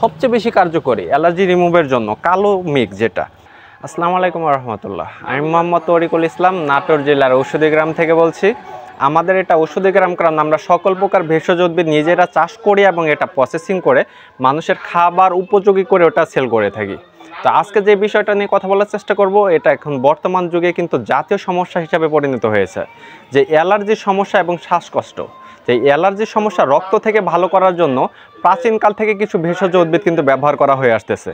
সবচেয়ে বেশি কার্যকরী অ্যালার্জি রিমুভের জন্য কালো মেঘ যেটা আসসালামু আলাইকুম রহমতুল্লাহ আমি মোহাম্মদ তরিকুল ইসলাম নাটোর জেলার ঔষধি গ্রাম থেকে বলছি আমাদের এটা ঔষধি গ্রাম কারণ আমরা সকল প্রকার ভেষজ উদ্ভিদ নিজেরা চাষ করি এবং এটা প্রসেসিং করে মানুষের খাবার উপযোগী করে ওটা সেল করে থাকি তো আজকে যে বিষয়টা নিয়ে কথা বলার চেষ্টা করব এটা এখন বর্তমান যুগে কিন্তু জাতীয় সমস্যা হিসাবে পরিণত হয়েছে যে অ্যালার্জির সমস্যা এবং শ্বাসকষ্ট যে অ্যালার্জির সমস্যা রক্ত থেকে ভালো করার জন্য প্রাচীনকাল থেকে কিছু ভেষজ উদ্ভিদ কিন্তু ব্যবহার করা হয়ে আসতেছে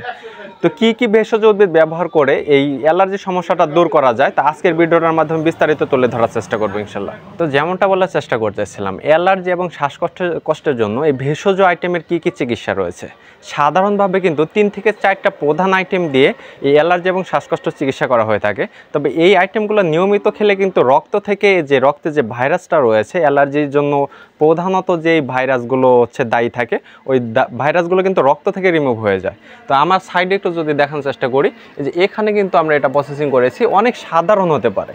তো কি কি ভেষজ উদ্ভিদ ব্যবহার করে এই অ্যালার্জি সমস্যাটা দূর করা যায় তা আজকের ভিডিওটার মাধ্যমে বিস্তারিত তুলে ধরার চেষ্টা করবো ইনশাল্লাহ তো যেমনটা বলার চেষ্টা করতেছিলাম অ্যালার্জি এবং শ্বাসকষ্ট কষ্টের জন্য এই ভেষজ আইটেমের কি কি চিকিৎসা রয়েছে সাধারণভাবে কিন্তু তিন থেকে চারটা প্রধান আইটেম দিয়ে এই অ্যালার্জি এবং শ্বাসকষ্ট চিকিৎসা করা হয়ে থাকে তবে এই আইটেমগুলো নিয়মিত খেলে কিন্তু রক্ত থেকে যে রক্তে যে ভাইরাসটা রয়েছে অ্যালার্জির জন্য প্রধানত যে ভাইরাসগুলো হচ্ছে দায়ী থাকে ওই ভাইরাসগুলো কিন্তু রক্ত থেকে রিমুভ হয়ে যায় তো আমার সাইডে একটু যদি দেখানোর চেষ্টা করি যে এখানে কিন্তু আমরা এটা প্রসেসিং করেছি অনেক সাধারণ হতে পারে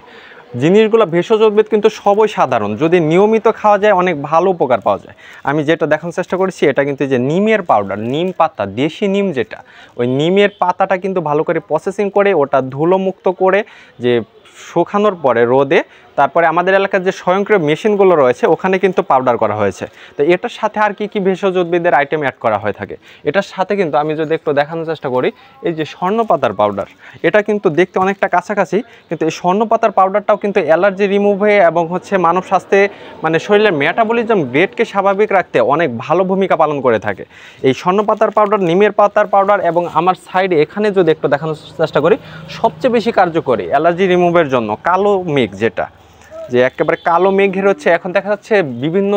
জিনিসগুলো ভেষজ উদ্ভিদ কিন্তু সবই সাধারণ যদি নিয়মিত খাওয়া যায় অনেক ভালো উপকার পাওয়া যায় আমি যেটা দেখানোর চেষ্টা করেছি এটা কিন্তু যে নিমের পাউডার নিম পাতা দেশি নিম যেটা ওই নিমের পাতাটা কিন্তু ভালো করে প্রসেসিং করে ওটা ধুলোমুক্ত করে যে শুকানোর পরে রোদে তারপরে আমাদের এলাকার যে স্বয়ংক্রিয় মেশিনগুলো রয়েছে ওখানে কিন্তু পাউডার করা হয়েছে তো এটার সাথে আর কি কী ভেষজ উদ্ভিদের আইটেম অ্যাড করা হয়ে থাকে এটার সাথে কিন্তু আমি যদি একটু দেখানোর চেষ্টা করি এই যে স্বর্ণপাতার পাউডার এটা কিন্তু দেখতে অনেকটা কাছাকাছি কিন্তু এই স্বর্ণপাতার পাউডারটাও কিন্তু অ্যালার্জি রিমুভ হয়ে এবং হচ্ছে মানব স্বাস্থ্যে মানে শরীরের মেটাবলিজম রেটকে স্বাভাবিক রাখতে অনেক ভালো ভূমিকা পালন করে থাকে এই স্বর্ণপাতার পাউডার নিমের পাতার পাউডার এবং আমার সাইডে এখানে যদি একটু দেখানোর চেষ্টা করি সবচেয়ে বেশি কার্যকরী অ্যালার্জি রিমুভ বাস্তবের জন্য কালো মেঘ যেটা যে একেবারে কালো মেঘের হচ্ছে এখন দেখা যাচ্ছে বিভিন্ন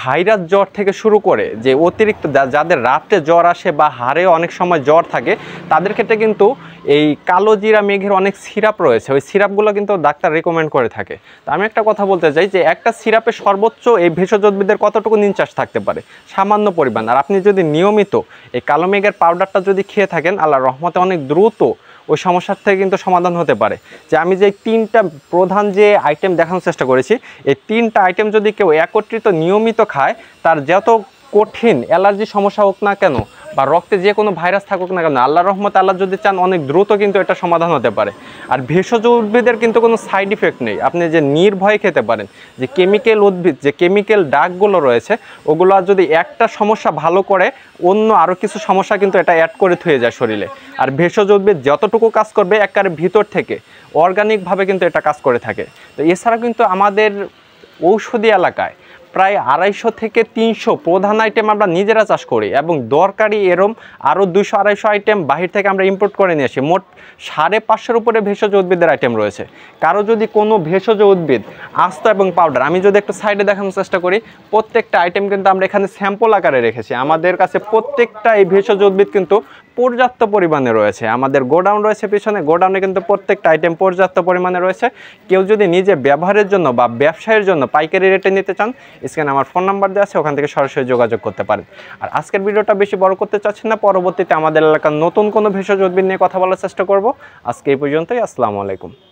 ভাইরাস জ্বর থেকে শুরু করে যে অতিরিক্ত যাদের রাতে জ্বর আসে বা হারে অনেক সময় জ্বর থাকে তাদের ক্ষেত্রে কিন্তু এই কালো জিরা মেঘের অনেক সিরাপ রয়েছে ওই সিরাপগুলো কিন্তু ডাক্তার রেকমেন্ড করে থাকে তো আমি একটা কথা বলতে চাই যে একটা সিরাপে সর্বোচ্চ এই ভেষজ উদ্ভিদের কতটুকু নিঞ্চাস থাকতে পারে সামান্য পরিমাণ আর আপনি যদি নিয়মিত এই কালো মেঘের পাউডারটা যদি খেয়ে থাকেন আল্লাহ রহমতে অনেক দ্রুত ওই সমস্যার থেকে কিন্তু সমাধান হতে পারে যে আমি যে তিনটা প্রধান যে আইটেম দেখানোর চেষ্টা করেছি এই তিনটা আইটেম যদি কেউ একত্রিত নিয়মিত খায় তার যত কঠিন অ্যালার্জি সমস্যা হোক না কেন বা রক্তে যে কোনো ভাইরাস থাকুক না কেন আল্লাহ রহমত আল্লাহ যদি চান অনেক দ্রুত কিন্তু এটা সমাধান হতে পারে আর ভেষজ উদ্ভিদের কিন্তু কোনো সাইড ইফেক্ট নেই আপনি যে নির্ভয়ে খেতে পারেন যে কেমিক্যাল উদ্ভিদ যে কেমিক্যাল ডাকগুলো রয়েছে ওগুলো যদি একটা সমস্যা ভালো করে অন্য আরও কিছু সমস্যা কিন্তু এটা অ্যাড করে থুয়ে যায় শরীরে আর ভেষজ উদ্ভিদ যতটুকু কাজ করবে একবারে ভিতর থেকে অর্গানিকভাবে কিন্তু এটা কাজ করে থাকে তো এছাড়া কিন্তু আমাদের ঔষধি এলাকায় প্রায় আড়াইশো থেকে তিনশো প্রধান আইটেম আমরা নিজেরা চাষ করি এবং দরকারি এরম আরও দুশো আড়াইশো আইটেম বাহির থেকে আমরা ইম্পোর্ট করে নিয়ে আসি মোট সাড়ে পাঁচশোর উপরে ভেষজ উদ্ভিদের আইটেম রয়েছে কারো যদি কোনো ভেষজ উদ্ভিদ আস্ত এবং পাউডার আমি যদি একটু সাইডে দেখানোর চেষ্টা করি প্রত্যেকটা আইটেম কিন্তু আমরা এখানে স্যাম্পল আকারে রেখেছি আমাদের কাছে প্রত্যেকটা এই ভেষজ উদ্ভিদ কিন্তু পর্যাপ্ত পরিমাণে রয়েছে আমাদের গোডাউন রয়েছে পিছনে গোডাউনে কিন্তু প্রত্যেকটা আইটেম পর্যাপ্ত পরিমাণে রয়েছে কেউ যদি নিজে ব্যবহারের জন্য বা ব্যবসায়ের জন্য পাইকারি রেটে নিতে চান স্ক্রিনে আমার ফোন নাম্বার দেওয়া আছে ওখান থেকে সরাসরি যোগাযোগ করতে পারেন আর আজকের ভিডিওটা বেশি বড় করতে চাচ্ছেন না পরবর্তীতে আমাদের এলাকার নতুন কোনো ভেষজ উদ্ভিদ নিয়ে কথা বলার চেষ্টা করব আজকে এই পর্যন্তই আসসালামু আলাইকুম